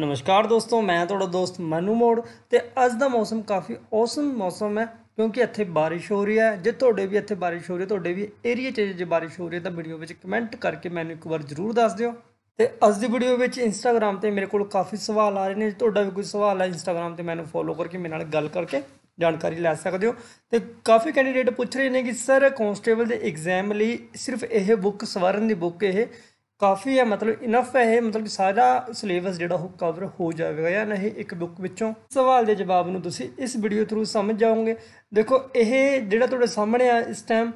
ਨਮਸਕਾਰ ਦੋਸਤੋ ਮੈਂ ਤੁਹਾਡਾ ਦੋਸਤ ਮਨੂ ਮੋੜ ਤੇ ਅੱਜ ਦਾ ਮੌਸਮ ਕਾਫੀ ਔਸਮ ਮੌਸਮ ਹੈ ਕਿਉਂਕਿ ਇੱਥੇ ਬਾਰਿਸ਼ ਹੋ ਰਹੀ ਹੈ ਜੇ ਤੁਹਾਡੇ ਵੀ ਇੱਥੇ ਬਾਰਿਸ਼ ਹੋ ਰਹੀ ਹੈ ਤੁਹਾਡੇ ਵੀ ਏਰੀਆ 'ਚ ਜੇ ਬਾਰਿਸ਼ ਹੋ ਰਹੀ ਹੈ ਤਾਂ ਵੀਡੀਓ ਵਿੱਚ ਕਮੈਂਟ ਕਰਕੇ ਮੈਨੂੰ ਇੱਕ ਵਾਰ ਜ਼ਰੂਰ ਦੱਸ ਦਿਓ ਤੇ ਅੱਜ ਦੀ ਵੀਡੀਓ ਵਿੱਚ ਇੰਸਟਾਗ੍ਰam ਤੇ ਮੇਰੇ ਕੋਲ ਕਾਫੀ ਸਵਾਲ ਆ ਰਹੇ ਨੇ ਜੇ ਤੁਹਾਡਾ ਵੀ ਕੋਈ ਸਵਾਲ ਹੈ ਇੰਸਟਾਗ੍ਰam ਤੇ ਮੈਨੂੰ ਫੋਲੋ ਕਰਕੇ ਮੇਰੇ ਨਾਲ ਗੱਲ ਕਰਕੇ ਜਾਣਕਾਰੀ ਲੈ ਸਕਦੇ ਹੋ ਤੇ ਕਾਫੀ ਕੈਂਡੀਡੇਟ ਪੁੱਛ ਰਹੇ ਨੇ ਕਿ ਸਰ ਕਨਸਟੇਬਲ ਦੇ ਐਗਜ਼ਾਮ ਲਈ ਸਿਰਫ ਇਹ ਬੁੱਕ ਸਵਰਨ ਦੀ ਬੁੱਕ ਇਹ ਕਾਫੀ ਹੈ ਮਤਲਬ ਇਨਫ ਹੈ ਇਹ ਮਤਲਬ ਸਾਰਾ ਸਿਲੇਬਸ ਜਿਹੜਾ ਉਹ ਕਵਰ ਹੋ ਜਾਵੇਗਾ ਜਾਂ ਨਹੀਂ ਇੱਕ ਬੁੱਕ ਵਿੱਚੋਂ ਸਵਾਲ ਦੇ ਜਵਾਬ ਨੂੰ ਤੁਸੀਂ ਇਸ ਵੀਡੀਓ ਥਰੂ ਸਮਝ ਜਾਓਗੇ ਦੇਖੋ ਇਹ ਜਿਹੜਾ ਤੁਹਾਡੇ ਸਾਹਮਣੇ ਆ ਇਸ ਟਾਈਮ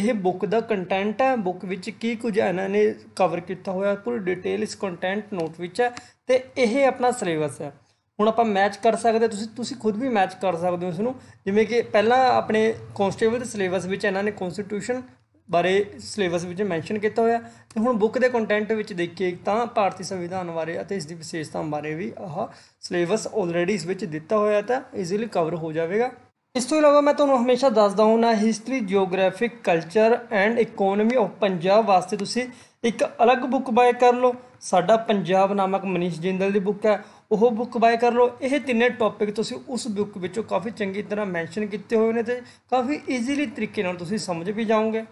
ਇਹ ਬੁੱਕ ਦਾ ਕੰਟੈਂਟ ਹੈ ਬੁੱਕ ਵਿੱਚ ਕੀ ਕੁਝ ਇਹਨਾਂ ਨੇ ਕਵਰ ਕੀਤਾ ਹੋਇਆ ਪੂਰੀ ਡਿਟੇਲ ਇਸ ਕੰਟੈਂਟ ਨੋਟ ਵਿੱਚ ਹੈ ਤੇ ਇਹ ਆਪਣਾ ਸਿਲੇਬਸ ਹੈ ਹੁਣ ਆਪਾਂ ਮੈਚ ਕਰ ਸਕਦੇ ਤੁਸੀਂ ਤੁਸੀਂ ਖੁਦ ਵੀ ਮੈਚ ਕਰ ਸਕਦੇ ਹੋ ਇਸ ਨੂੰ ਜਿਵੇਂ ਕਿ ਪਹਿਲਾਂ ਆਪਣੇ ਕਨਸਟੇਬਲ ਦੇ ਸਿਲੇਬਸ ਵਿੱਚ ਇਹਨਾਂ ਨੇ ਕਨਸਟੀਟਿਊਸ਼ਨ ਬਾਰੇ ਸਿਲੇਬਸ ਵਿੱਚ ਮੈਂਸ਼ਨ ਕੀਤਾ ਹੋਇਆ ਤੇ ਹੁਣ ਬੁੱਕ ਦੇ ਕੰਟੈਂਟ ਵਿੱਚ ਦੇਖੀਏ ਤਾਂ ਭਾਰਤੀ ਸੰਵਿਧਾਨ ਬਾਰੇ ਅਤੇ ਇਸ ਦੀ ਵਿਸ਼ੇਸ਼ਤਾਵਾਂ ਬਾਰੇ ਵੀ ਆਹ ਸਿਲੇਬਸ ਆਲਰੇਡੀ ਇਸ ਵਿੱਚ ਦਿੱਤਾ ਹੋਇਆ ਤਾਂ ਈਜ਼ੀਲੀ ਕਵਰ ਹੋ ਜਾਵੇਗਾ ਇਸ ਤੋਂ ਇਲਾਵਾ ਮੈਂ ਤੁਹਾਨੂੰ ਹਮੇਸ਼ਾ ਦੱਸਦਾ ਹਾਂ ਨਾ history geographic culture and economy of Punjab ਵਾਸਤੇ ਤੁਸੀਂ ਇੱਕ ਅਲੱਗ ਬੁੱਕ ਬਾਏ ਕਰ ਲਓ ਸਾਡਾ ਪੰਜਾਬ ਨਾਮਕ ਮਨੀਸ਼ ਜਿੰਦਲ ਦੀ ਬੁੱਕ ਹੈ ਉਹ ਬੁੱਕ ਬਾਏ ਕਰ ਲਓ ਇਹ ਤਿੰਨੇ ਟੌਪਿਕ ਤੁਸੀਂ ਉਸ ਬੁੱਕ ਵਿੱਚੋਂ ਕਾਫੀ ਚੰਗੀ ਤਰ੍ਹਾਂ ਮੈਂਸ਼ਨ ਕੀਤੇ ਹੋਏ ਨੇ ਤੇ ਕਾਫੀ ਈਜ਼ੀਲੀ ਤਰੀਕੇ ਨਾਲ ਤੁਸੀਂ ਸਮਝ ਵੀ ਜਾਓਗੇ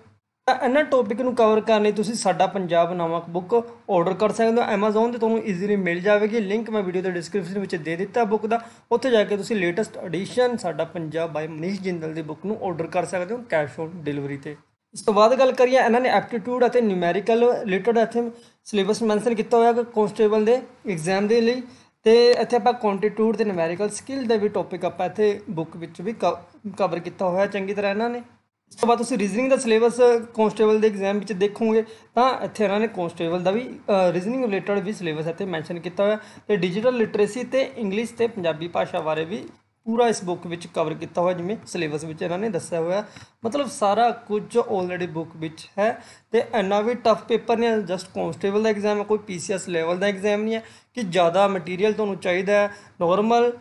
ਤਾਂ ਇਹਨਾਂ ਟੌਪਿਕ ਨੂੰ ਕਵਰ ਕਰਨ ਲਈ ਤੁਸੀਂ ਸਾਡਾ ਪੰਜਾਬ ਨਾਮਕ ਬੁੱਕ ਆਰਡਰ ਕਰ ਸਕਦੇ ਹੋ Amazon ਤੇ ਤੁਹਾਨੂੰ ਈਜ਼ੀਲੀ ਮਿਲ ਜਾਵੇਗੀ ਲਿੰਕ ਮੈਂ ਵੀਡੀਓ ਦੇ ਡਿਸਕ੍ਰਿਪਸ਼ਨ ਵਿੱਚ ਦੇ ਦਿੱਤਾ ਬੁੱਕ ਦਾ ਉੱਥੇ ਜਾ ਕੇ ਤੁਸੀਂ ਲੇਟੈਸਟ ਐਡੀਸ਼ਨ ਸਾਡਾ ਪੰਜਾਬ ਬਾਈ ਮਨੀਸ਼ ਜਿੰਦਲ ਦੀ ਬੁੱਕ ਨੂੰ ਆਰਡਰ ਕਰ ਸਕਦੇ ਹੋ ਕੈਸ਼ ਔਨ ਡਿਲੀਵਰੀ ਤੇ ਇਸ ਤੋਂ ਬਾਅਦ ਗੱਲ ਕਰੀਏ ਇਹਨਾਂ ਨੇ ਐਪਟੀਟਿਊਡ ਅਤੇ ਨਿਊਮੈਰੀਕਲ ਰਿਲੇਟਡ ਇੱਥੇ ਸਿਲੇਬਸ ਮੈਂਸ਼ਨ ਕੀਤਾ ਹੋਇਆ ਕਿ ਕਨਸਟੇਬਲ ਦੇ ਐਗਜ਼ਾਮ ਦੇ ਲਈ ਤੇ ਇੱਥੇ ਆਪਾਂ ਕੰਟੀਟਿਊਡ ਤੇ ਨਿਊਮੈਰੀਕਲ ਸਕਿੱਲ ਦੇ ਵੀ ਟੌਪਿਕ ਆਪਾਂ ਇੱਥੇ ਬੁੱਕ ਵਿੱਚ ਵੀ ਕਵਰ ਕੀਤਾ ਹੋਇਆ ਚੰਗੀ ਤਰ੍ਹਾਂ ਇਹਨਾਂ ਨੇ ਤੋਂ ਬਾਅਦ ਤੁਸੀਂ ਰੀਜ਼ਨਿੰਗ ਦਾ ਸਿਲੇਬਸ ਕਨਸਟੇਬਲ ਦੇ ਐਗਜ਼ਾਮ ਵਿੱਚ ਦੇਖੋਗੇ ਤਾਂ ਇੱਥੇ ਇਹਨਾਂ ਨੇ ਕਨਸਟੇਬਲ ਦਾ ਵੀ ਰੀਜ਼ਨਿੰਗ ਰਿਲੇਟਡ ਵੀ ਸਿਲੇਬਸ ਇੱਥੇ ਮੈਂਸ਼ਨ ਕੀਤਾ ਹੋਇਆ ਤੇ ਡਿਜੀਟਲ ਲਿਟਰੇਸੀ ਤੇ ਇੰਗਲਿਸ਼ ਤੇ ਪੰਜਾਬੀ ਭਾਸ਼ਾ ਬਾਰੇ ਵੀ ਪੂਰਾ ਇਸ ਬੁੱਕ ਵਿੱਚ ਕਵਰ ਕੀਤਾ ਹੋਇਆ ਜਿਵੇਂ ਸਿਲੇਬਸ ਵਿੱਚ ਇਹਨਾਂ ਨੇ ਦੱਸਿਆ ਹੋਇਆ ਮਤਲਬ ਸਾਰਾ ਕੁਝ ਆਲਰੇਡੀ ਬੁੱਕ ਵਿੱਚ ਹੈ ਤੇ ਇੰਨਾ ਵੀ ਟਫ ਪੇਪਰ ਨਹੀਂ ਹੈ ਜਸਟ ਕਨਸਟੇਬਲ ਦਾ ਐਗਜ਼ਾਮ ਹੈ ਕੋਈ ਪੀਸੀਐਸ ਲੈਵਲ ਦਾ ਐਗਜ਼ਾਮ ਨਹੀਂ ਹੈ ਕਿ ਜ਼ਿਆਦਾ ਮਟੀਰੀਅਲ ਤੁਹਾਨੂੰ ਚਾਹੀਦਾ ਹੈ ਨਾਰਮਲ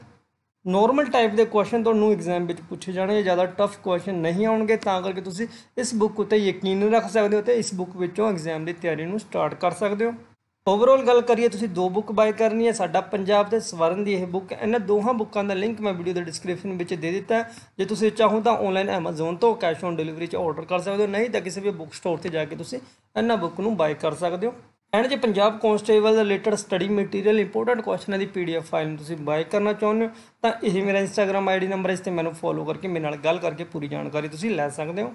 ਨੋਰਮਲ ਟਾਈਪ ਦੇ ਕੁਐਸਚਨ ਤੁਹਾਨੂੰ ਐਗਜ਼ਾਮ ਵਿੱਚ ਪੁੱਛੇ ਜਾਣਗੇ ਜ਼ਿਆਦਾ ਟਫ ਕੁਐਸਚਨ ਨਹੀਂ ਆਉਣਗੇ ਤਾਂ ਕਰਕੇ ਤੁਸੀਂ ਇਸ ਬੁੱਕ ਉੱਤੇ ਯਕੀਨ ਰੱਖ ਸਕਦੇ ਹੋ ਤੇ ਇਸ ਬੁੱਕ ਵਿੱਚੋਂ ਐਗਜ਼ਾਮ ਦੀ ਤਿਆਰੀ ਨੂੰ ਸਟਾਰਟ ਕਰ ਸਕਦੇ ਹੋ ਓਵਰਆਲ ਗੱਲ ਕਰੀਏ ਤੁਸੀਂ ਦੋ ਬੁੱਕ ਬਾਈ ਕਰਨੀ ਹੈ ਸਾਡਾ ਪੰਜਾਬ ਤੇ ਸਵਰਨ ਦੀ ਇਹ ਬੁੱਕ ਇਹਨਾਂ ਦੋਹਾਂ ਬੁੱਕਾਂ ਦਾ ਲਿੰਕ ਮੈਂ ਵੀਡੀਓ ਦੇ ਡਿਸਕ੍ਰਿਪਸ਼ਨ ਵਿੱਚ ਦੇ ਦਿੱਤਾ ਜੇ ਤੁਸੀਂ ਚਾਹੋ ਤਾਂ ਆਨਲਾਈਨ Amazon ਤੋਂ ਕੈਸ਼ ਔਨ ਡਿਲੀਵਰੀ 'ਚ ਆਰਡਰ ਕਰ ਸਕਦੇ ਹੋ ਨਹੀਂ ਤਾਂ ਕਿਸੇ ਵੀ ਬੁੱਕ ਸਟੋਰ ਤੇ ਜਾ ਕੇ ਤੁਸੀਂ ਇਹਨਾਂ ਬੁੱਕ ਨੂੰ ਬਾਈ ਕਰ ਸਕਦੇ ਹੋ ਐਂਡ ਜੇ ਪੰਜਾਬ ਕਨਸਟੇਬਲ ਦਾ ਰਿਲੇਟਡ ਸਟੱਡੀ ਮਟੀਰੀਅਲ ਇੰਪੋਰਟੈਂਟ ਕੁਐਸਚਨਾਂ ਦੀ ਪੀਡੀਐਫ ਫਾਈਲ ਨੂੰ ਤੁਸੀਂ ਬਾਏ ਕਰਨਾ ਚਾਹੁੰਦੇ ਹੋ ਤਾਂ ਇਹ ਮੇਰਾ ਇੰਸਟਾਗ੍ਰam ਆਈਡੀ ਨੰਬਰ ਇਸ ਤੇ ਮੈਨੂੰ ਫੋਲੋ ਕਰਕੇ ਮੇਰੇ ਨਾਲ ਗੱਲ ਕਰਕੇ ਪੂਰੀ ਜਾਣਕਾਰੀ ਤੁਸੀਂ ਲੈ ਸਕਦੇ ਹੋ